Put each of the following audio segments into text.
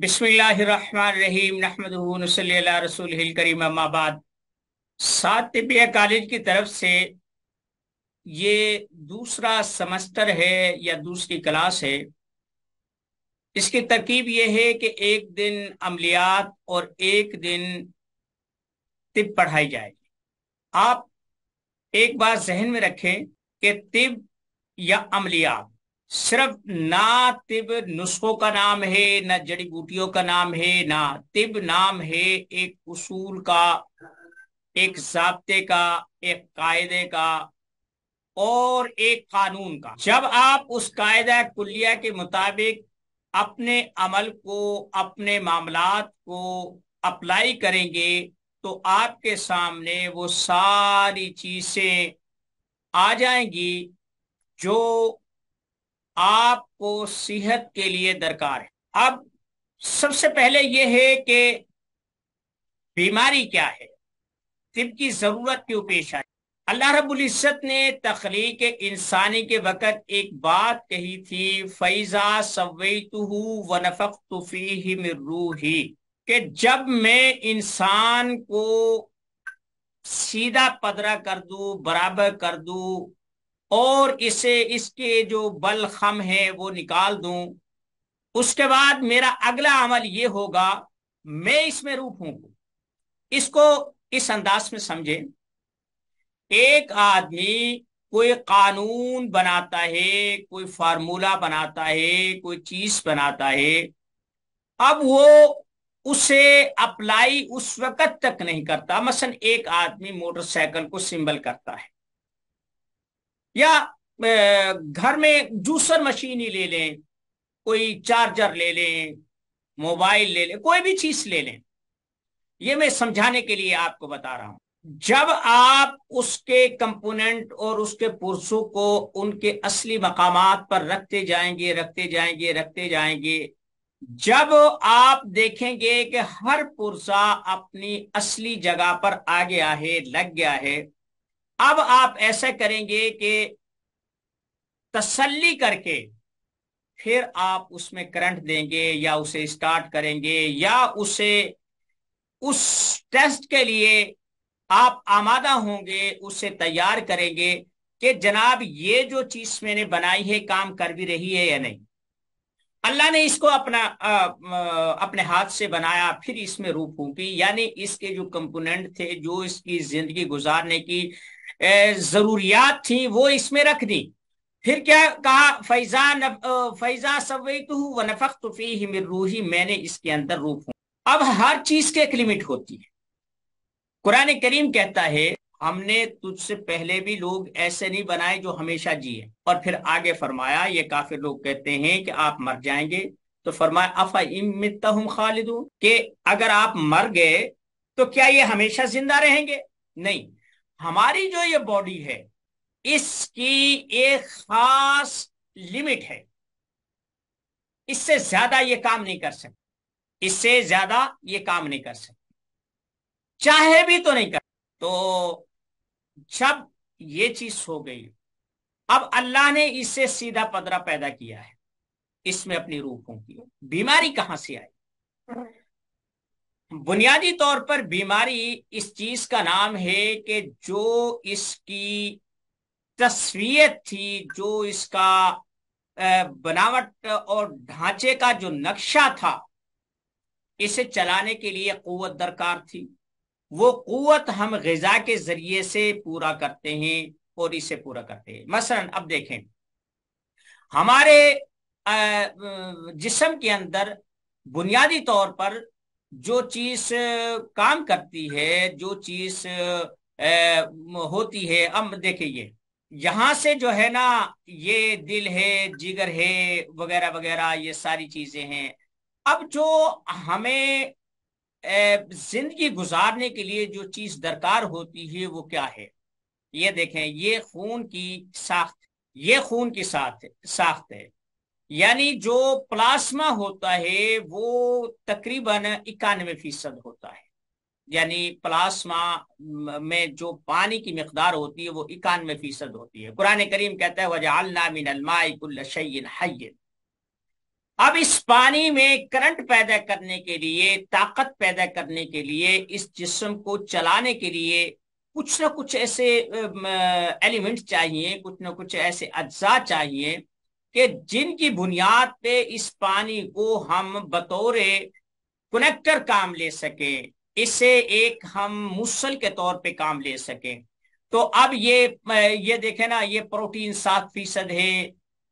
बिस्मिल्लाहिर्रहमानिर्रहीम करीम सात tibia college की तरफ से ये दूसरा सेमेस्टर है या दूसरी क्लास है इसकी तरकीब यह है कि एक दिन अमलियात और एक दिन तिब पढ़ाई जाएगी आप एक बात जहन में रखें कि तिब या अमलियात सिर्फ ना तिब नुस्खों का नाम है ना जड़ी बूटियों का नाम है ना तिब नाम है एक उसूल का एक जबते का एक कायदे का और एक कानून का जब आप उस कायदा कुलिया के मुताबिक अपने अमल को अपने मामलात को अप्लाई करेंगे तो आपके सामने वो सारी चीजें आ जाएंगी जो आपको सेहत के लिए दरकार है अब सबसे पहले यह है कि बीमारी क्या है तिब की जरूरत क्यों पेश आई अल्लाह रब्बुल इज़्ज़त ने तख्लीक इंसानी के वक़्त एक बात कही थी फैज़ा सवैतहू व नफ़ी रूही कि जब मैं इंसान को सीधा पदरा कर दू बराबर कर दू और इसे इसके जो बल खम है वो निकाल दूं उसके बाद मेरा अगला अमल ये होगा मैं इसमें रूप हूं इसको इस अंदाज में समझे एक आदमी कोई कानून बनाता है कोई फार्मूला बनाता है कोई चीज बनाता है अब वो उसे अप्लाई उस वक्त तक नहीं करता मसलन एक आदमी मोटरसाइकिल को सिंबल करता है या घर में जूसर मशीन ही ले लें कोई चार्जर ले लें मोबाइल ले लें कोई भी चीज ले लें ये मैं समझाने के लिए आपको बता रहा हूं जब आप उसके कंपोनेंट और उसके पुरुषों को उनके असली मकाम पर रखते जाएंगे रखते जाएंगे रखते जाएंगे जब आप देखेंगे कि हर पुरसा अपनी असली जगह पर आ गया है लग गया है अब आप ऐसा करेंगे कि तसल्ली करके फिर आप उसमें करंट देंगे या उसे स्टार्ट करेंगे या उसे उस टेस्ट के लिए आप आमादा होंगे उसे तैयार करेंगे कि जनाब ये जो चीज मैंने बनाई है काम कर भी रही है या नहीं अल्लाह ने इसको अपना आ, आ, अपने हाथ से बनाया फिर इसमें रूप फूकी यानी इसके जो कंपोनेंट थे जो इसकी जिंदगी गुजारने की जरूरियात थी वो इसमें रख दी फिर क्या कहा फैजा फैजा सवैतु रूही मैंने इसके अंदर रूप हूं अब हर चीज के एक लिमिट होती है कुरान करीम कहता है हमने तुझसे पहले भी लोग ऐसे नहीं बनाए जो हमेशा जिए और फिर आगे फरमाया ये काफिर लोग कहते हैं कि आप मर जाएंगे तो फरमाया अफा इमित खालिदू कि अगर आप मर गए तो क्या ये हमेशा जिंदा रहेंगे नहीं हमारी जो ये बॉडी है इसकी एक खास लिमिट है इससे ज्यादा ये काम नहीं कर सकते इससे ज्यादा ये काम नहीं कर सकते चाहे भी तो नहीं कर तो जब ये चीज हो गई अब अल्लाह ने इससे सीधा पदरा पैदा किया है इसमें अपनी रूह की बीमारी कहां से आई बुनियादी तौर पर बीमारी इस चीज का नाम है कि जो इसकी तस्वीर थी जो इसका बनावट और ढांचे का जो नक्शा था इसे चलाने के लिए कुत दरकार थी वो कुत हम गजा के जरिए से पूरा करते हैं और इसे पूरा करते हैं मसलन अब देखें हमारे जिसम के अंदर बुनियादी तौर पर जो चीज काम करती है जो चीज होती है अब देखिए यहां से जो है ना ये दिल है जिगर है वगैरह वगैरह ये सारी चीजें हैं अब जो हमें जिंदगी गुजारने के लिए जो चीज दरकार होती है वो क्या है ये देखें ये खून की साख्त ये खून की साख्त साख्त है यानी जो प्लाज्मा होता है वो तकरीबन इक्यानवे फीसद होता है यानी प्लाज्मा में जो पानी की मकदार होती है वो इक्यानवे फीसद होती है कुरान करीम कहता है हय अब इस पानी में करंट पैदा करने के लिए ताकत पैदा करने के लिए इस जिस्म को चलाने के लिए कुछ ना कुछ ऐसे एलिमेंट चाहिए कुछ ना कुछ ऐसे अज्जा चाहिए कि जिनकी बुनियाद पे इस पानी को हम बतौर कनेक्टर काम ले सके इसे एक हम मुसल के तौर पे काम ले सकें तो अब ये ये देखे ना ये प्रोटीन सात फीसद है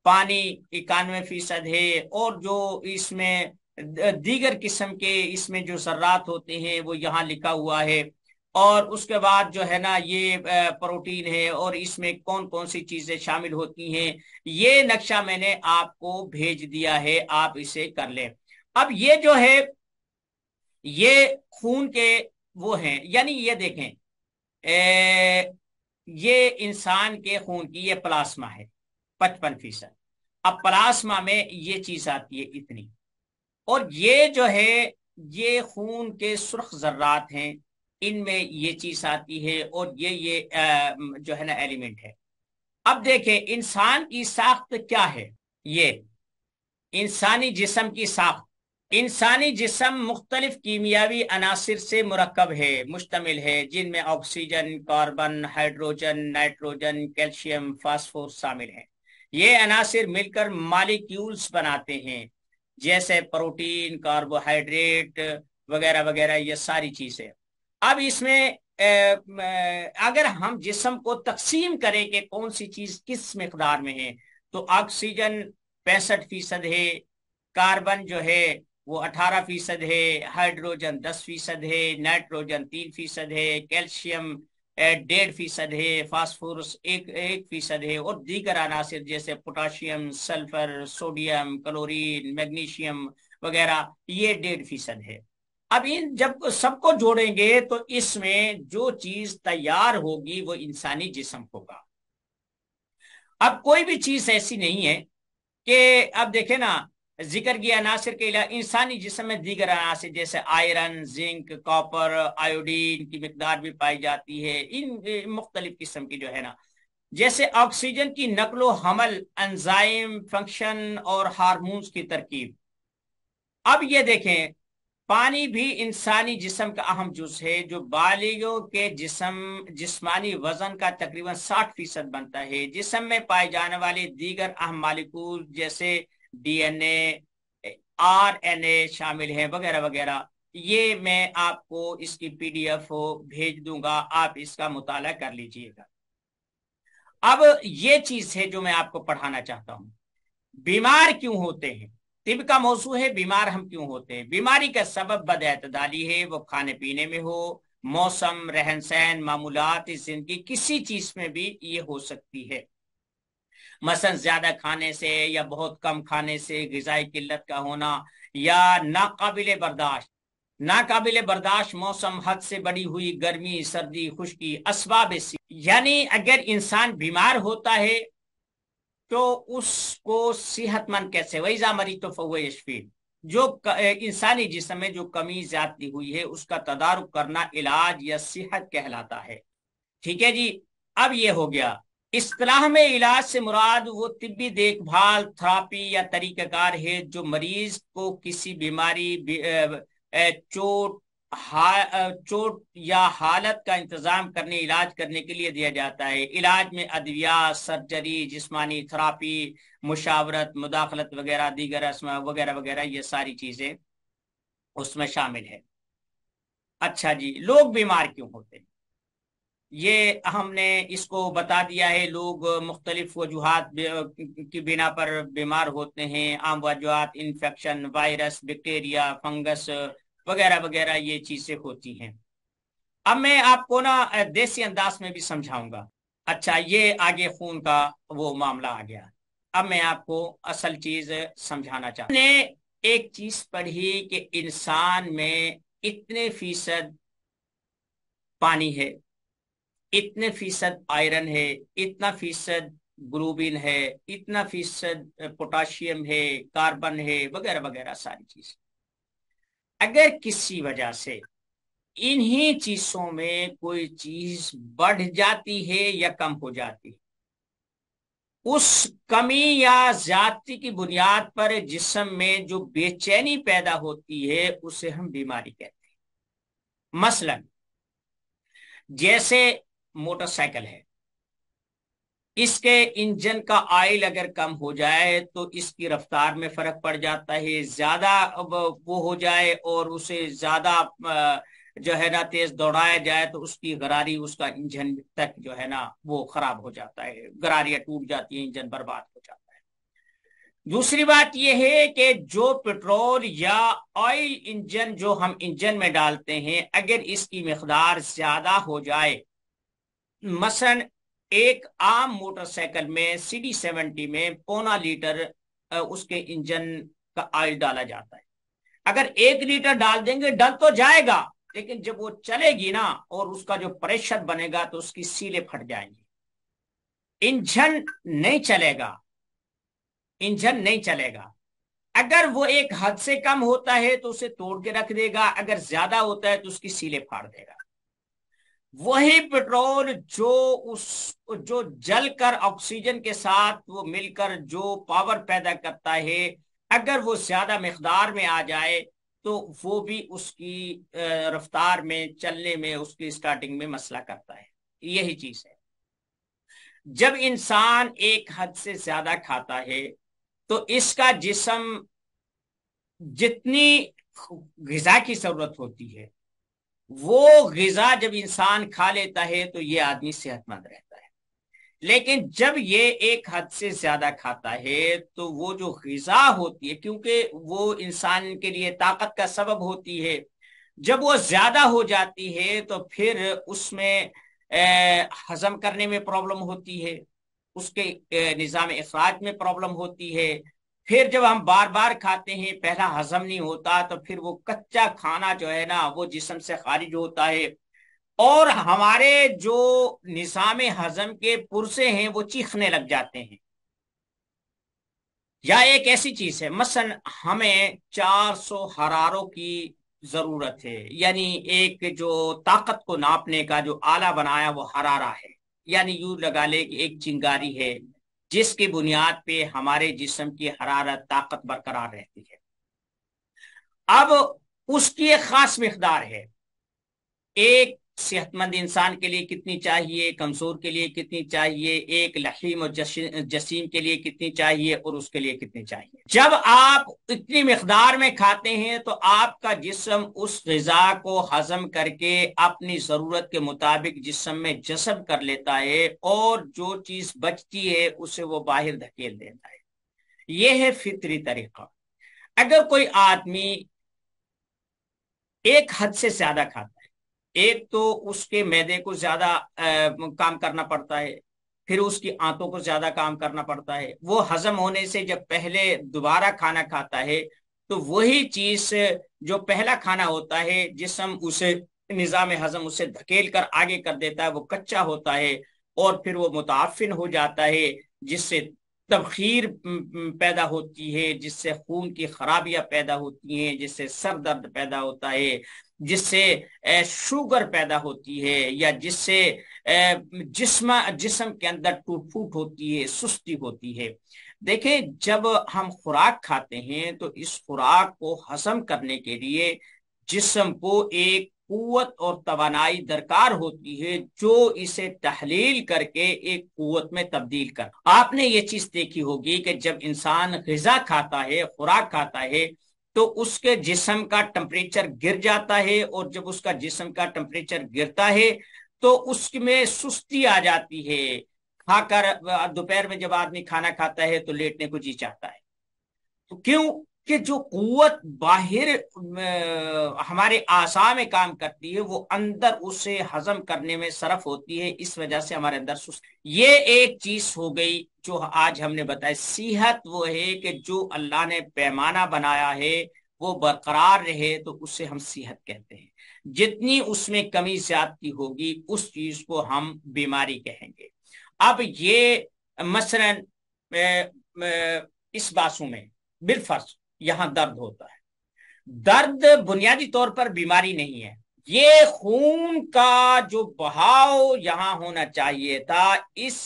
पानी इक्यानवे फीसद है और जो इसमें दीगर किस्म के इसमें जो सर्रात होते हैं वो यहाँ लिखा हुआ है और उसके बाद जो है ना ये प्रोटीन है और इसमें कौन कौन सी चीजें शामिल होती हैं ये नक्शा मैंने आपको भेज दिया है आप इसे कर ले अब ये जो है ये खून के वो हैं यानी ये देखें ए, ये इंसान के खून की ये प्लाज्मा है पचपन फीसद अब प्लाज्मा में ये चीज आती है इतनी और ये जो है ये खून के सुर्ख जर्रात हैं इनमें ये चीज आती है और ये ये जो है ना एलिमेंट है अब देखें इंसान की साख्त क्या है ये इंसानी जिसम की साख्त इंसानी जिसम मुख्तलिफ कीमियावी अनासर से मरकब है मुश्तमिल है जिनमें oxygen carbon hydrogen nitrogen calcium phosphor शामिल है ये अनासर मिलकर मालिक्यूल्स बनाते हैं जैसे प्रोटीन कार्बोहाइड्रेट वगैरह वगैरह ये सारी चीज़ें अब इसमें अगर हम जिसम को तकसीम करें कि कौन सी चीज किस मकदार में है तो ऑक्सीजन पैंसठ फीसद है कार्बन जो है वो अठारह फीसद है हाइड्रोजन दस फीसद है नाइट्रोजन तीन फीसद है कैल्शियम डेढ़ फीसद है फास्फोरस एक एक फीसद है और दीगर अनासर जैसे potassium sulphur sodium chlorine magnesium वगैरह ये डेढ़ फीसद है अब इन जब सबको जोड़ेंगे तो इसमें जो चीज तैयार होगी वो इंसानी जिसम होगा अब कोई भी चीज ऐसी नहीं है कि अब देखे ना जिक्र किया अनासर के अलावा इंसानी जिसम में दीगर अनासर जैसे आयरन जिंक कॉपर आयोडीन की मकदार भी पाई जाती है इन मुख्तलिफ किस्म की जो है ना जैसे ऑक्सीजन की नकलो हमल एंजाइम फंक्शन और हारमोन्स की तरकीब अब ये देखें पानी भी इंसानी जिसम का अहम जुज है जो बालियों के जिसम जिस्मानी वजन का तकरीबन साठ फीसद बनता है जिसम में पाए जाने वाले दीगर अहम मालिकूल जैसे डीएनए आरएनए शामिल हैं वगैरह वगैरह ये मैं आपको इसकी पीडीएफ भेज दूंगा आप इसका मुताला कर लीजिएगा अब ये चीज है जो मैं आपको पढ़ाना चाहता हूं बीमार क्यों होते हैं तिब का मौसू है बीमार हम क्यों होते हैं बीमारी का सबब बदतदारी है वो खाने पीने में हो मौसम रहन सहन मामूलात इस जिंदगी किसी चीज में भी ये हो सकती है मसन ज्यादा खाने से या बहुत कम खाने से गजाई किल्लत का होना या नाकाबिल बर्दाश्त नाकबिल बर्दाश्त मौसम हद से बड़ी हुई गर्मी सर्दी खुश्की असबाब यानी अगर इंसान बीमार होता है तो उसको सेहतमंद कैसे वैजा मरीज तो फवे यशफी जो इंसानी जिसम में जो कमी ज्यादा हुई है उसका तदारुक करना इलाज या सेहत कहलाता है ठीक है जी अब ये हो गया इस्लाह में इलाज से मुराद वो तिब्बी देखभाल थेरापी या तरीक़ाकार है जो मरीज को किसी बीमारी चोट हा, चोट या हालत का इंतजाम करने इलाज करने के लिए दिया जाता है इलाज में अद्विया सर्जरी जिस्मानी थेरापी मुशावरत मुदाखलत वगैरह दीगर वगैरह वगैरह ये सारी चीजें उसमें शामिल है अच्छा जी लोग बीमार क्यों होते हैं ये हमने इसको बता दिया है लोग मुख्तलिफ वजूहत की बिना पर बीमार होते हैं आम वजूहत इन्फेक्शन वायरस बैक्टीरिया फंगस वगैरह वगैरह ये चीजें होती हैं अब मैं आपको ना देसी अंदाज में भी समझाऊंगा अच्छा ये आगे खून का वो मामला आ गया अब मैं आपको असल चीज समझाना चाहता एक चीज पढ़ी कि इंसान में इतने फीसद पानी है इतने फीसद आयरन है इतना फीसद ग्लूबिन है इतना फीसद पोटाशियम है कार्बन है वगैरह वगैरह सारी चीजें अगर किसी वजह से इन्हीं चीजों में कोई चीज बढ़ जाती है या कम हो जाती है उस कमी या ज्यादा की बुनियाद पर जिसम में जो बेचैनी पैदा होती है उसे हम बीमारी कहते हैं मसलन जैसे मोटरसाइकिल है इसके इंजन का आयल अगर कम हो जाए तो इसकी रफ्तार में फर्क पड़ जाता है ज्यादा वो हो जाए और उसे ज्यादा जो है ना तेज दौड़ाया जाए तो उसकी गरारी उसका इंजन तक जो है ना वो खराब हो जाता है गरारियां टूट जाती है इंजन बर्बाद हो जाता है दूसरी बात यह है कि जो पेट्रोल या ऑयल इंजन जो हम इंजन में डालते हैं अगर इसकी मकदार ज्यादा हो जाए मसन एक आम मोटरसाइकिल में सी डी सेवेंटी में पौना लीटर उसके इंजन का ऑयल डाला जाता है अगर एक लीटर डाल देंगे डल तो जाएगा लेकिन जब वो चलेगी ना और उसका जो प्रेशर बनेगा तो उसकी सीले फट जाएंगी इंजन नहीं चलेगा इंजन नहीं चलेगा अगर वो एक हद से कम होता है तो उसे तोड़ के रख देगा अगर ज्यादा होता है तो उसकी सीले फाड़ देगा वही पेट्रोल जो उस जो जल कर ऑक्सीजन के साथ वो मिलकर जो पावर पैदा करता है अगर वो ज्यादा मकदार में आ जाए तो वो भी उसकी रफ्तार में चलने में उसकी स्टार्टिंग में मसला करता है यही चीज है जब इंसान एक हद से ज्यादा खाता है तो इसका जिसम जितनी गजा की जरूरत होती है वो गजा जब इंसान खा लेता है तो ये आदमी सेहतमंद रहता है लेकिन जब ये एक हद से ज्यादा खाता है तो वो जो गजा होती है क्योंकि वो इंसान के लिए ताकत का सबब होती है जब वो ज्यादा हो जाती है तो फिर उसमें हजम करने में प्रॉब्लम होती है उसके निज़ाम अखराज में प्रॉब्लम होती है फिर जब हम बार बार खाते हैं पहला हजम नहीं होता तो फिर वो कच्चा खाना जो है ना वो जिसम से खारिज होता है और हमारे जो निशाम हजम के पुरसे हैं वो चीखने लग जाते हैं या एक ऐसी चीज है मसन हमें 400 हरारों की जरूरत है यानी एक जो ताकत को नापने का जो आला बनाया वो हरारा है यानी यू लगा ले कि एक चिंगारी है जिसकी बुनियाद पे हमारे जिस्म की हरारत ताकत बरकरार रहती है अब उसकी एक खास मकदार है एक सेहतमंद इंसान के लिए कितनी चाहिए कमजोर के लिए कितनी चाहिए एक लहीम और जसीम के लिए कितनी चाहिए और उसके लिए कितनी चाहिए जब आप इतनी मकदार में खाते हैं तो आपका जिसम उस गजा को हजम करके अपनी जरूरत के मुताबिक जिसम में जसम कर लेता है और जो चीज बचती है उसे वो बाहर धकेल देता है यह है फितरी तरीका अगर कोई आदमी एक हद से ज्यादा खाता एक तो उसके मैदे को ज्यादा काम करना पड़ता है फिर उसकी आंतों को ज्यादा काम करना पड़ता है वो हजम होने से जब पहले दोबारा खाना खाता है तो वही चीज जो पहला खाना होता है जिसम उसे निज़ाम हजम उसे धकेल कर आगे कर देता है वो कच्चा होता है और फिर वो मुताफिन हो जाता है जिससे तबखीर पैदा होती है जिससे खून की खराबियां पैदा होती हैं जिससे सर दर्द पैदा होता है जिससे शुगर पैदा होती है या जिससे जिस्म जिसम के अंदर टूट फूट होती है सुस्ती होती है देखें जब हम खुराक खाते हैं तो इस खुराक को हजम करने के लिए जिसम को एक कुत और तोानाई दरकार होती है जो इसे तहलील करके एक कुत में तब्दील कर आपने ये चीज देखी होगी कि जब इंसान गजा खाता है खुराक खाता है तो उसके जिसम का टेम्परेचर गिर जाता है और जब उसका जिसम का टेम्परेचर गिरता है तो उसमें सुस्ती आ जाती है खाकर दोपहर में जब आदमी खाना खाता है तो लेटने को जी चाहता है तो क्यों कि जो कुत बाहर हमारे आशा में काम करती है वो अंदर उसे हजम करने में सरफ होती है इस वजह से हमारे अंदर ये एक चीज हो गई जो आज हमने बताया सेहत वो है कि जो अल्लाह ने पैमाना बनाया है वो बरकरार रहे तो उसे हम सेहत कहते हैं जितनी उसमें कमी ज्यादती होगी उस चीज को हम बीमारी कहेंगे अब ये मसलन इस बासू में बिलफर्श यहां दर्द होता है दर्द बुनियादी तौर पर बीमारी नहीं है ये खून का जो बहाव यहां होना चाहिए था इस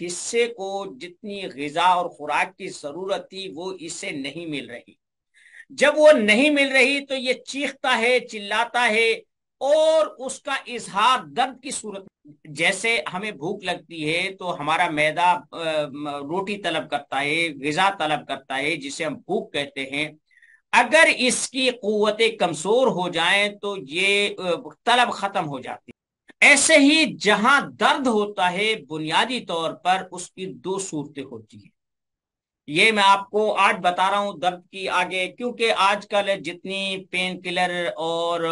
हिस्से को जितनी गजा और खुराक की जरूरत थी वो इसे नहीं मिल रही जब वो नहीं मिल रही तो ये चीखता है चिल्लाता है और उसका इजहार दर्द की सूरत जैसे हमें भूख लगती है तो हमारा मैदा रोटी तलब करता है गजा तलब करता है जिसे हम भूख कहते हैं अगर इसकी क़वतें कमज़ोर हो जाए तो ये तलब ख़त्म हो जाती है ऐसे ही जहां दर्द होता है बुनियादी तौर पर उसकी दो सूरतें होती हैं ये मैं आपको आज बता रहा हूं दर्द की आगे क्योंकि आजकल जितनी पेन किलर और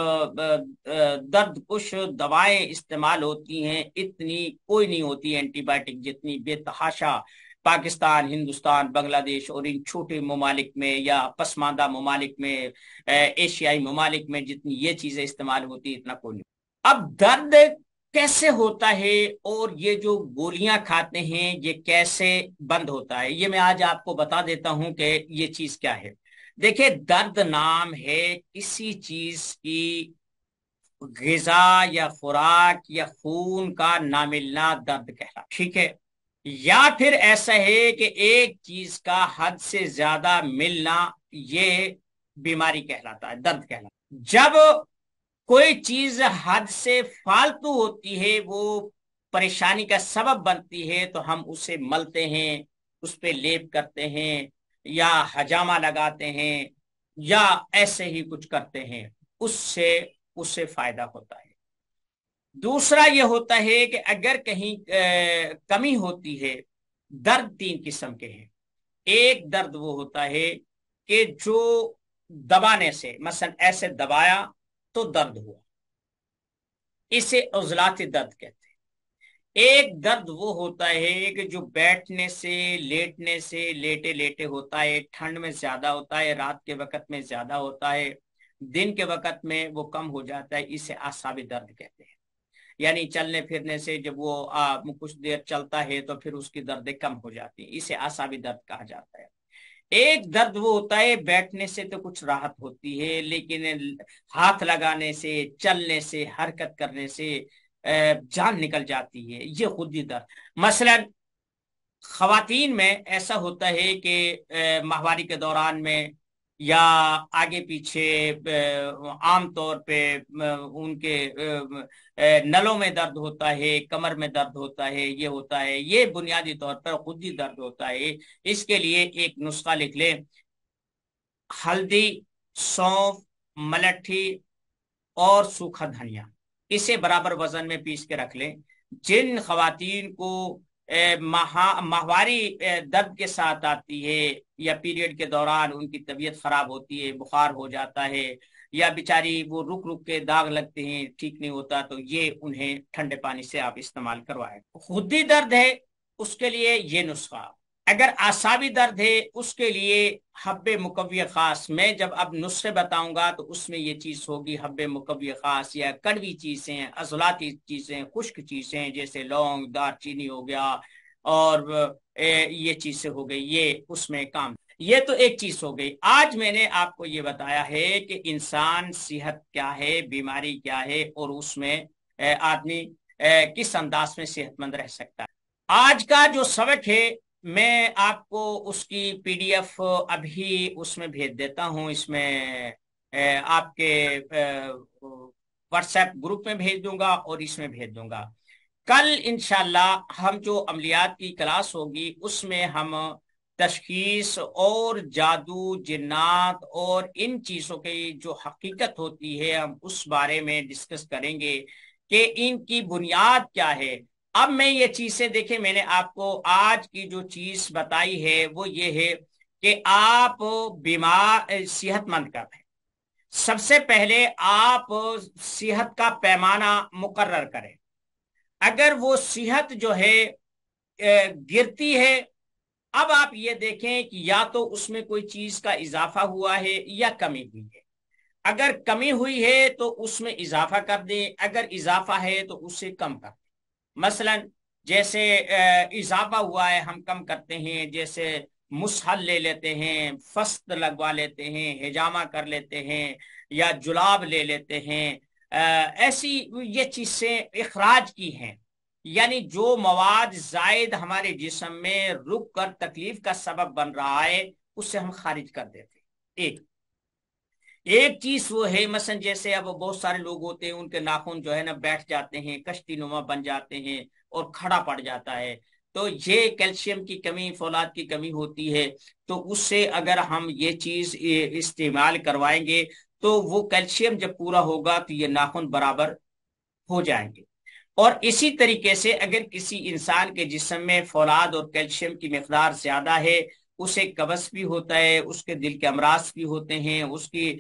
दर्द कुछ दवाएं इस्तेमाल होती हैं इतनी कोई नहीं होती एंटीबायोटिक जितनी बेतहाशा पाकिस्तान हिंदुस्तान बांग्लादेश और इन छोटे ममालिक में या पसमानदा ममालिक में एशियाई ममालिक में जितनी ये चीजें इस्तेमाल होती इतना कोई नहीं अब दर्द कैसे होता है और ये जो गोलियां खाते हैं ये कैसे बंद होता है ये मैं आज आपको बता देता हूं कि ये चीज क्या है देखिए दर्द नाम है किसी चीज की गजा या खुराक या खून का ना मिलना दर्द कहला ठीक है या फिर ऐसा है कि एक चीज का हद से ज्यादा मिलना ये बीमारी कहलाता है दर्द कहलाता है जब कोई चीज हद से फालतू होती है वो परेशानी का सबब बनती है तो हम उसे मलते हैं उस पर लेप करते हैं या हजामा लगाते हैं या ऐसे ही कुछ करते हैं उससे उसे फायदा होता है दूसरा यह होता है कि अगर कहीं कमी होती है दर्द तीन किस्म के हैं एक दर्द वो होता है कि जो दबाने से मसलन ऐसे दबाया तो दर्द हुआ इसे उजलात दर्द कहते हैं एक दर्द वो होता है कि जो बैठने से लेटने से लेटे लेटे होता है ठंड में ज्यादा होता है रात के वक्त में ज्यादा होता है दिन के वक्त में वो कम हो जाता है इसे आसाबी दर्द कहते हैं यानी चलने फिरने से जब वो आ, कुछ देर चलता है तो फिर उसकी दर्दें कम हो जाती है इसे आसाबी दर्द कहा जाता है एक दर्द वो होता है बैठने से तो कुछ राहत होती है लेकिन हाथ लगाने से चलने से हरकत करने से जान निकल जाती है ये खुद ही दर्द मसलन खातन में ऐसा होता है कि माहवारी के दौरान में या आगे पीछे आमतौर पे उनके नलों में दर्द होता है कमर में दर्द होता है ये होता है ये बुनियादी तौर पर खुद ही दर्द होता है इसके लिए एक नुस्खा लिख लें हल्दी सौंफ मलठी और सूखा धनिया इसे बराबर वजन में पीस के रख लें जिन खातन को महा माहवारी दर्द के साथ आती है या पीरियड के दौरान उनकी तबीयत खराब होती है बुखार हो जाता है या बेचारी वो रुक रुक के दाग लगते हैं ठीक नहीं होता तो ये उन्हें ठंडे पानी से आप इस्तेमाल खुद खुदी दर्द है उसके लिए ये नुस्खा अगर आसावी दर्द है उसके लिए हब्ब मुकव्य खास मैं जब अब नुस्खे बताऊंगा तो उसमें ये चीज़ होगी हब्ब मुकव्य खास या कड़वी चीज़ें अजलाती चीज़ें खुश्क चीज़ें जैसे लौंग दार चीनी हो गया और ये चीज़ें हो गई ये उसमें काम ये तो एक चीज़ हो गई आज मैंने आपको ये बताया है कि इंसान सेहत क्या है बीमारी क्या है और उसमें आदमी किस अंदाज में सेहतमंद रह सकता है आज का जो सबक है मैं आपको उसकी पीडीएफ अभी उसमें भेज देता हूं इसमें आपके व्हाट्सएप ग्रुप में भेज दूंगा और इसमें भेज दूंगा कल इनशाला हम जो अमलियात की क्लास होगी उसमें हम तशीस और जादू जिन्नात और इन चीज़ों की जो हकीकत होती है हम उस बारे में डिस्कस करेंगे कि इनकी बुनियाद क्या है अब मैं ये चीजें देखें मैंने आपको आज की जो चीज बताई है वो ये है कि आप बीमार सेहतमंद कब है सबसे पहले आप सेहत का पैमाना मुकर्र करें अगर वो सेहत जो है गिरती है अब आप ये देखें कि या तो उसमें कोई चीज का इजाफा हुआ है या कमी हुई है अगर कमी हुई है तो उसमें इजाफा कर दें अगर इजाफा है तो उसे कम कर मसलन जैसे इजाफा हुआ है हम कम करते हैं जैसे मुसहल ले लेते हैं फस्त लगवा लेते हैं हिजामा कर लेते हैं या जुलाब ले लेते हैं ऐसी ये चीज़ें अखराज की हैं यानी जो मवाद जायद हमारे जिसम में रुक कर तकलीफ का सबब बन रहा है उससे हम खारिज कर देते हैं एक एक चीज वो है मसन जैसे अब बहुत सारे लोग होते हैं उनके नाखून जो है ना बैठ जाते हैं कश्ती नुमा बन जाते हैं और खड़ा पड़ जाता है तो ये कैल्शियम की कमी फौलाद की कमी होती है तो उससे अगर हम ये चीज इस्तेमाल करवाएंगे तो वो कैल्शियम जब पूरा होगा तो ये नाखून बराबर हो जाएंगे और इसी तरीके से अगर किसी इंसान के जिसम में फौलाद और कैल्शियम की मकदार ज्यादा है उसे कवस भी होता है उसके दिल के अमराज भी होते हैं उसकी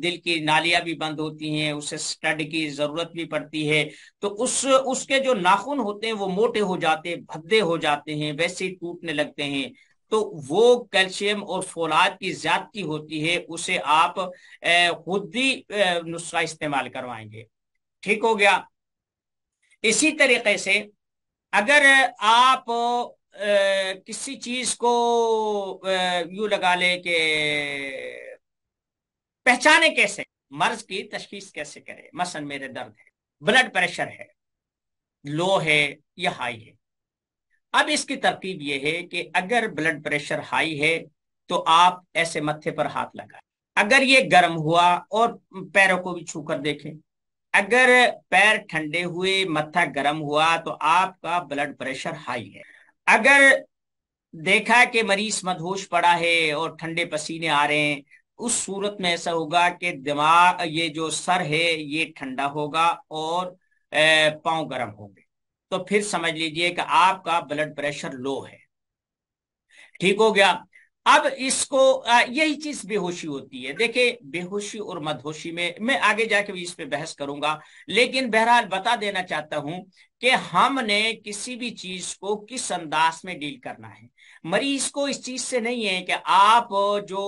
दिल की नालियां भी बंद होती हैं उसे स्टड की जरूरत भी पड़ती है तो उस उसके जो नाखून होते हैं वो मोटे हो जाते हैं भद्दे हो जाते हैं वैसे ही टूटने लगते हैं तो वो कैल्शियम और फोलाद की ज्यादती होती है उसे आप खुद ही नुस्खा इस्तेमाल करवाएंगे ठीक हो गया इसी तरीके से अगर आप किसी चीज को यू लगा ले के पहचाने कैसे मर्ज की तशखीस कैसे करे मसन मेरे दर्द है ब्लड प्रेशर है लो है या हाई है अब इसकी तरतीब यह है कि अगर ब्लड प्रेशर हाई है तो आप ऐसे मत्थे पर हाथ लगाए अगर ये गर्म हुआ और पैरों को भी छू कर देखें अगर पैर ठंडे हुए मत्था गर्म हुआ तो आपका ब्लड प्रेशर हाई है अगर देखा कि मरीज मधोश पड़ा है और ठंडे पसीने आ रहे हैं उस सूरत में ऐसा होगा कि दिमाग ये जो सर है ये ठंडा होगा और पांव गर्म होंगे तो फिर समझ लीजिए कि आपका ब्लड प्रेशर लो है ठीक हो गया अब इसको यही चीज बेहोशी होती है देखिए बेहोशी और मदहोशी में मैं आगे जाके भी इस पे बहस करूंगा लेकिन बहरहाल बता देना चाहता हूं कि हमने किसी भी चीज को किस अंदाज में डील करना है मरीज को इस चीज से नहीं है कि आप जो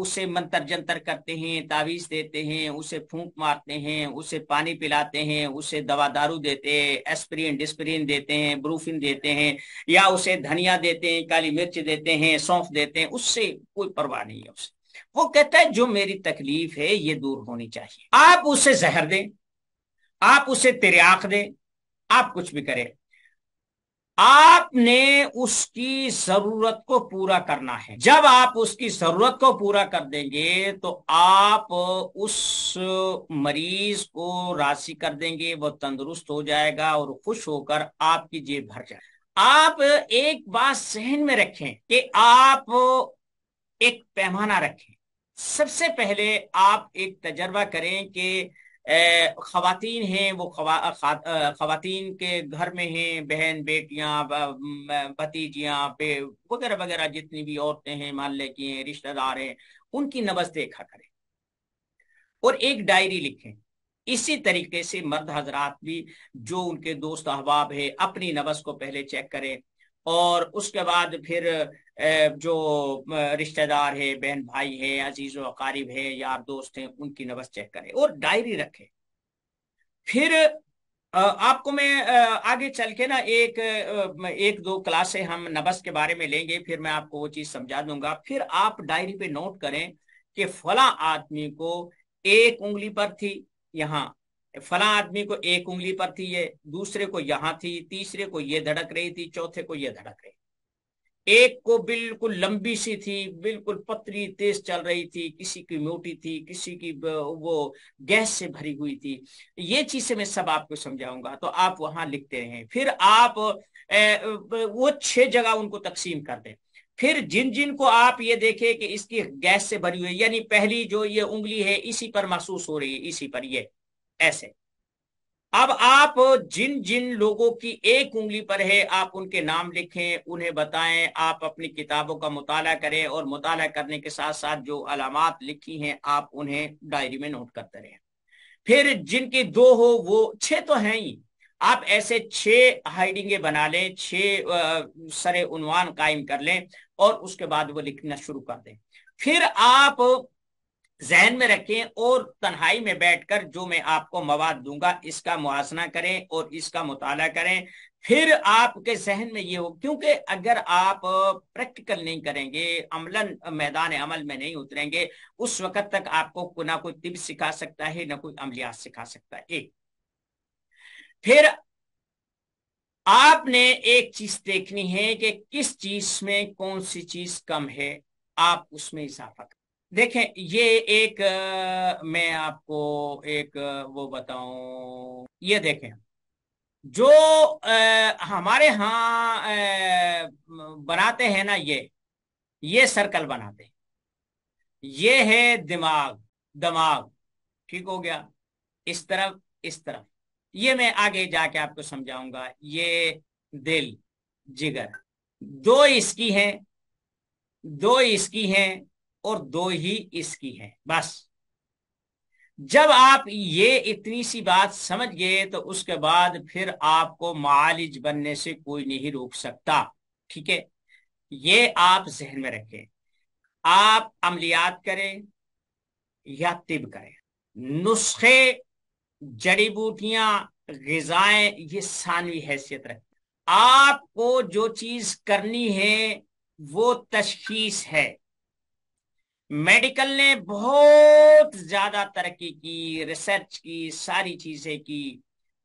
उसे मंतर जंतर करते हैं तावीज देते हैं उसे फूंक मारते हैं उसे पानी पिलाते हैं उसे दवा दारू देते हैं एस्प्रिन डिस्प्रिन देते हैं ब्रूफिन देते हैं या उसे धनिया देते हैं काली मिर्च देते हैं सौंफ देते हैं उससे कोई परवाह नहीं है उसे वो कहता है जो मेरी तकलीफ है ये दूर होनी चाहिए आप उसे जहर दें आप उसे तिरयाक दें आप कुछ भी करें आपने उसकी जरूरत को पूरा करना है जब आप उसकी जरूरत को पूरा कर देंगे तो आप उस मरीज को राशि कर देंगे वो तंदुरुस्त हो जाएगा और खुश होकर आपकी जेब भर जाए आप एक बात सहन में रखें कि आप एक पैमाना रखें सबसे पहले आप एक तजर्बा करें कि खातन हैं वो खवा, खातन के घर में हैं बहन बेटियां भतीजियां पे वगैरह वगैरह जितनी भी औरतें हैं मोहल्ले की हैं रिश्तेदार हैं उनकी नबस्तें देखा करें और एक डायरी लिखें इसी तरीके से मर्द हजरात भी जो उनके दोस्त अहबाब है अपनी नबस को पहले चेक करें और उसके बाद फिर जो रिश्तेदार है बहन भाई है अजीज वकारीब है यार दोस्त हैं उनकी नबस चेक करें और डायरी रखें फिर आपको मैं आगे चल के ना एक एक दो क्लासे हम नबस के बारे में लेंगे फिर मैं आपको वो चीज समझा दूंगा फिर आप डायरी पे नोट करें कि फला आदमी को एक उंगली पर थी यहाँ फला आदमी को एक उंगली पर थी ये दूसरे को यहां थी तीसरे को ये धड़क रही थी चौथे को ये धड़क रही एक को बिल्कुल लंबी सी थी बिल्कुल पतली तेज चल रही थी किसी की मोटी थी किसी की वो गैस से भरी हुई थी ये चीजें मैं सब आपको समझाऊंगा तो आप वहां लिखते रहे फिर आप ए, वो छह जगह उनको तकसीम कर दें फिर जिन जिन को आप ये देखें कि इसकी गैस से भरी हुई यानी पहली जो ये उंगली है इसी पर महसूस हो रही है इसी पर ये ऐसे अब आप जिन जिन लोगों की एक उंगली पर है आप उनके नाम लिखें उन्हें बताएं आप अपनी किताबों का मुताला करें और मुताला करने के साथ साथ जो अलामत लिखी हैं आप उन्हें डायरी में नोट करते रहें फिर जिनकी दो हो वो छह तो हैं ही आप ऐसे छह हाइडिंगे बना लें छह सरे उनवान कायम कर लें और उसके बाद वो लिखना शुरू कर दें फिर आप जहन में रखें और तन्हाई में बैठकर जो मैं आपको मवाद दूंगा इसका मुआसना करें और इसका मुताला करें फिर आपके जहन में ये हो क्योंकि अगर आप प्रैक्टिकल नहीं करेंगे अमलन मैदान अमल में नहीं उतरेंगे उस वक्त तक आपको ना कोई तिब सिखा सकता है ना कोई अमलिया सिखा सकता है एक फिर आपने एक चीज देखनी है कि किस चीज में कौन सी चीज कम है आप उसमें इजाफा देखें ये एक मैं आपको एक वो बताऊं ये देखें जो आ, हमारे यहाँ बनाते हैं ना ये ये सर्कल बनाते हैं ये है दिमाग दिमाग ठीक हो गया इस तरफ इस तरफ ये मैं आगे जाके आपको समझाऊंगा ये दिल जिगर दो इसकी हैं दो इसकी हैं और दो ही इसकी है बस जब आप ये इतनी सी बात समझ गए तो उसके बाद फिर आपको मालिज बनने से कोई नहीं रोक सकता ठीक है ये आप जहन में रखें आप अमलियात करें या तिब करें नुस्खे जड़ी बूटियां गजाएं ये सानवी हैसियत रखें आपको जो चीज करनी है वो तशीस है मेडिकल ने बहुत ज्यादा तरक्की की रिसर्च की सारी चीजें की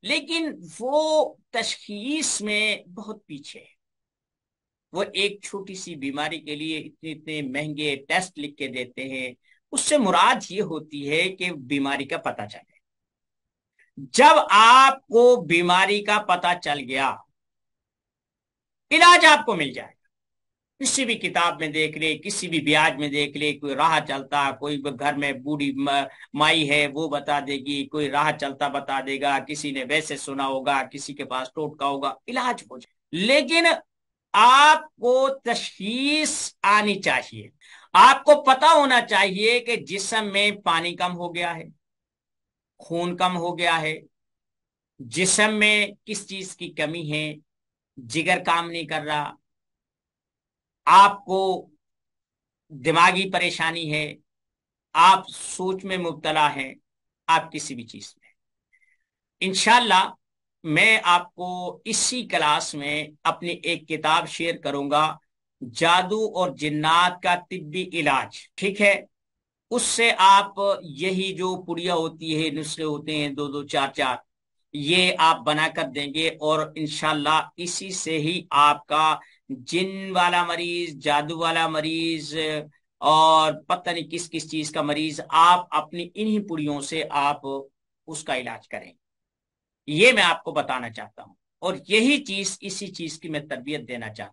लेकिन वो तशखीस में बहुत पीछे है वो एक छोटी सी बीमारी के लिए इतने इतने महंगे टेस्ट लिख के देते हैं उससे मुराद ये होती है कि बीमारी का पता चले जब आपको बीमारी का पता चल गया इलाज आपको मिल जाएगा किसी भी किताब में देख ले किसी भी ब्याज में देख ले कोई राह चलता कोई घर में बूढ़ी माई है वो बता देगी कोई राह चलता बता देगा किसी ने वैसे सुना होगा किसी के पास टोटका होगा इलाज हो जाए लेकिन आपको तशीस आनी चाहिए आपको पता होना चाहिए कि जिसम में पानी कम हो गया है खून कम हो गया है जिसम में किस चीज की कमी है जिगर काम नहीं कर रहा आपको दिमागी परेशानी है आप सोच में मुबतला है आप किसी भी चीज में इनशाला मैं आपको इसी क्लास में अपनी एक किताब शेयर करूंगा जादू और जिन्नात का तिब्बी इलाज ठीक है उससे आप यही जो पुड़िया होती है नुस्खे होते हैं दो दो चार चार ये आप बना कर देंगे और इनशाला इसी से ही आपका जिन वाला मरीज जादू वाला मरीज और पता नहीं किस किस चीज का मरीज आप अपनी इन्हीं पुड़ियों से आप उसका इलाज करें ये मैं आपको बताना चाहता हूं और यही चीज इसी चीज की मैं तरबियत देना चाहता